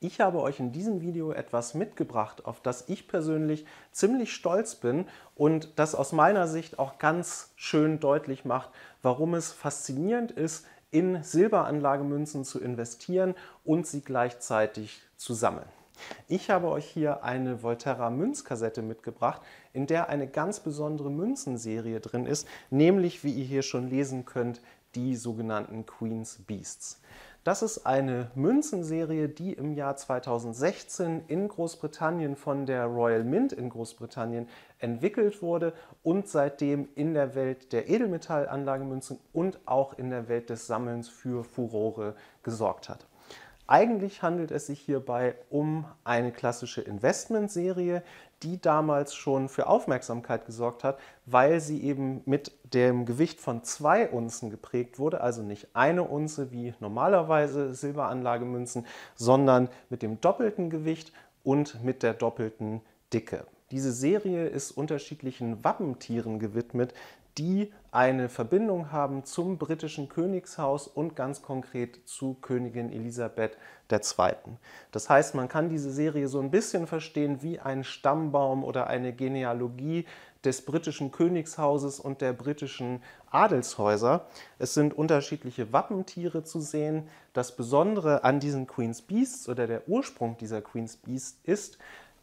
Ich habe euch in diesem Video etwas mitgebracht, auf das ich persönlich ziemlich stolz bin und das aus meiner Sicht auch ganz schön deutlich macht, warum es faszinierend ist, in Silberanlagemünzen zu investieren und sie gleichzeitig zu sammeln. Ich habe euch hier eine Volterra Münzkassette mitgebracht, in der eine ganz besondere Münzenserie drin ist, nämlich, wie ihr hier schon lesen könnt, die sogenannten Queen's Beasts. Das ist eine Münzenserie, die im Jahr 2016 in Großbritannien von der Royal Mint in Großbritannien entwickelt wurde und seitdem in der Welt der Edelmetallanlagemünzen und auch in der Welt des Sammelns für Furore gesorgt hat. Eigentlich handelt es sich hierbei um eine klassische Investmentserie, die damals schon für Aufmerksamkeit gesorgt hat, weil sie eben mit dem Gewicht von zwei Unzen geprägt wurde, also nicht eine Unze wie normalerweise Silberanlagemünzen, sondern mit dem doppelten Gewicht und mit der doppelten Dicke. Diese Serie ist unterschiedlichen Wappentieren gewidmet, die eine Verbindung haben zum britischen Königshaus und ganz konkret zu Königin Elisabeth II. Das heißt, man kann diese Serie so ein bisschen verstehen wie ein Stammbaum oder eine Genealogie des britischen Königshauses und der britischen Adelshäuser. Es sind unterschiedliche Wappentiere zu sehen. Das Besondere an diesen Queen's Beasts oder der Ursprung dieser Queen's Beasts ist,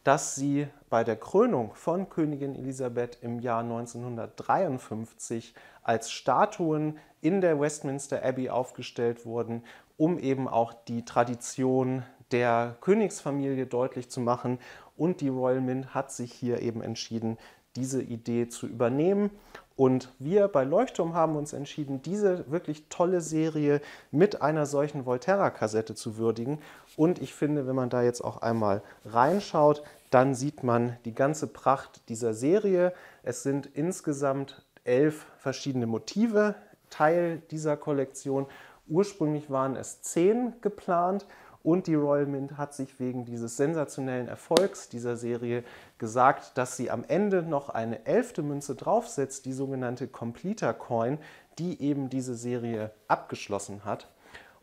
dass sie bei der Krönung von Königin Elisabeth im Jahr 1953 als Statuen in der Westminster Abbey aufgestellt wurden, um eben auch die Tradition der Königsfamilie deutlich zu machen. Und die Royal Mint hat sich hier eben entschieden, diese Idee zu übernehmen und wir bei Leuchtturm haben uns entschieden, diese wirklich tolle Serie mit einer solchen Volterra-Kassette zu würdigen. Und ich finde, wenn man da jetzt auch einmal reinschaut, dann sieht man die ganze Pracht dieser Serie. Es sind insgesamt elf verschiedene Motive Teil dieser Kollektion. Ursprünglich waren es zehn geplant und die Royal Mint hat sich wegen dieses sensationellen Erfolgs dieser Serie gesagt, dass sie am Ende noch eine elfte Münze draufsetzt, die sogenannte Completer Coin, die eben diese Serie abgeschlossen hat.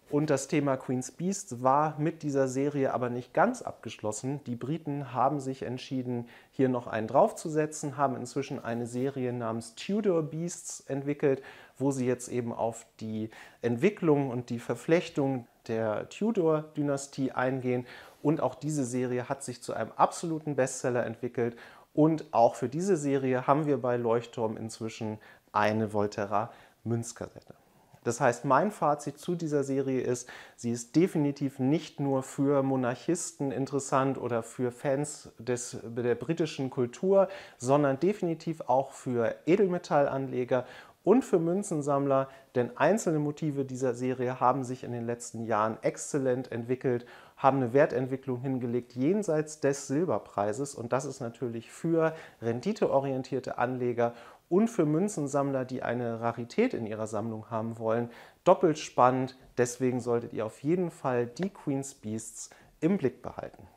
Und das Thema Queen's Beast war mit dieser Serie aber nicht ganz abgeschlossen. Die Briten haben sich entschieden, hier noch einen draufzusetzen, haben inzwischen eine Serie namens Tudor Beasts entwickelt, wo sie jetzt eben auf die Entwicklung und die Verflechtung der Tudor-Dynastie eingehen. Und auch diese Serie hat sich zu einem absoluten Bestseller entwickelt. Und auch für diese Serie haben wir bei Leuchtturm inzwischen eine Volterra Münzkassette. Das heißt, mein Fazit zu dieser Serie ist, sie ist definitiv nicht nur für Monarchisten interessant oder für Fans des, der britischen Kultur, sondern definitiv auch für Edelmetallanleger und für Münzensammler, denn einzelne Motive dieser Serie haben sich in den letzten Jahren exzellent entwickelt, haben eine Wertentwicklung hingelegt jenseits des Silberpreises und das ist natürlich für renditeorientierte Anleger und für Münzensammler, die eine Rarität in ihrer Sammlung haben wollen, doppelt spannend. Deswegen solltet ihr auf jeden Fall die Queen's Beasts im Blick behalten.